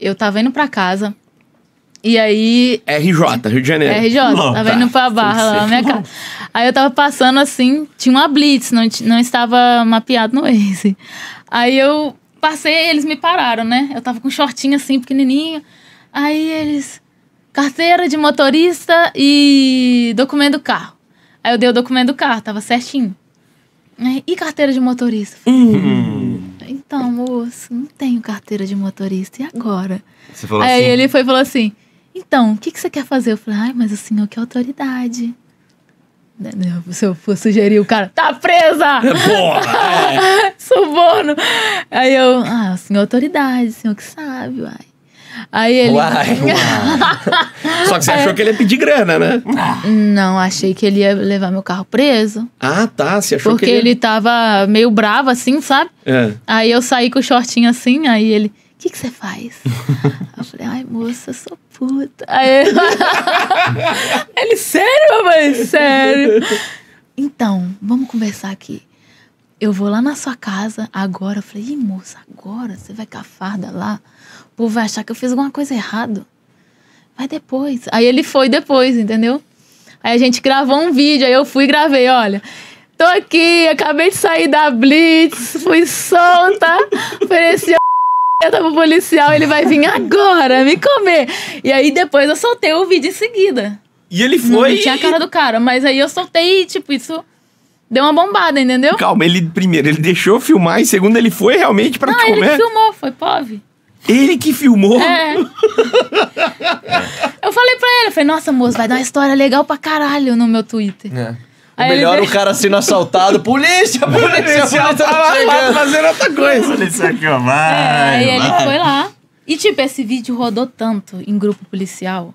eu tava indo pra casa. E aí. RJ, Rio de Janeiro. RJ, tava indo pra barra lá na minha casa. Aí eu tava passando assim, tinha uma blitz, não, não estava mapeado no Waze. Aí eu passei, eles me pararam, né? Eu tava com um shortinho assim, pequenininho. Aí eles. Carteira de motorista e documento do carro. Aí eu dei o documento do carro, tava certinho. E carteira de motorista? hum. hum então, moço, não tenho carteira de motorista, e agora? Você falou Aí assim? ele foi e falou assim, então, o que, que você quer fazer? Eu falei, ai, mas o senhor que autoridade. Se eu for sugerir, o cara, tá presa! É porra! É. Suborno! Aí eu, ah, o senhor é autoridade, o senhor que sabe, uai. Aí ele. Uai, uai. Só que você achou que ele ia pedir grana, né? Não, achei que ele ia levar meu carro preso. Ah, tá. Você achou Porque que ele. Porque ele tava meio bravo, assim, sabe? É. Aí eu saí com o shortinho assim, aí ele. O que você faz? eu falei, ai, moça, eu sou puta. Aí ele, sério, mamãe? Sério. Então, vamos conversar aqui eu vou lá na sua casa agora. Eu falei, Ih, moça, agora você vai com a farda lá? O povo vai achar que eu fiz alguma coisa errada. Vai depois. Aí ele foi depois, entendeu? Aí a gente gravou um vídeo, aí eu fui e gravei, olha. Tô aqui, acabei de sair da Blitz, fui solta, ofereci a pro policial, ele vai vir agora me comer. E aí depois eu soltei o vídeo em seguida. E ele foi. Não, não tinha a cara do cara, mas aí eu soltei, tipo, isso Deu uma bombada, entendeu? Calma, ele primeiro, ele deixou filmar e segundo, ele foi realmente pra Não, comer. ele que filmou, foi pobre. Ele que filmou? É. eu falei pra ele, eu falei, nossa, moço, vai dar uma história legal pra caralho no meu Twitter. É. Aí melhor ele... É o cara sendo assaltado. Polícia, polícia, polícia. Tá, tá lá, lá fazendo outra coisa. Polícia aqui, ó, é, vai. É, aí ele foi lá. E, tipo, esse vídeo rodou tanto em grupo policial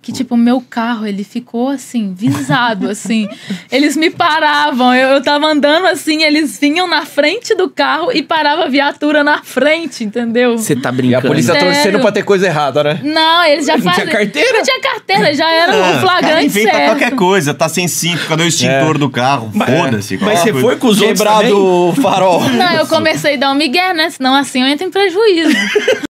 que tipo meu carro ele ficou assim visado assim eles me paravam eu, eu tava andando assim eles vinham na frente do carro e parava a viatura na frente entendeu você tá brincando e a polícia sério. torcendo pra ter coisa errada né não eles já fazem... não tinha carteira não tinha carteira já era ah, um flagrante inventa certo. qualquer coisa tá sem cinto cadê o extintor é. do carro foda-se é. mas você foi com os quebrado o farol não eu comecei a dar um migué né senão assim eu entro em prejuízo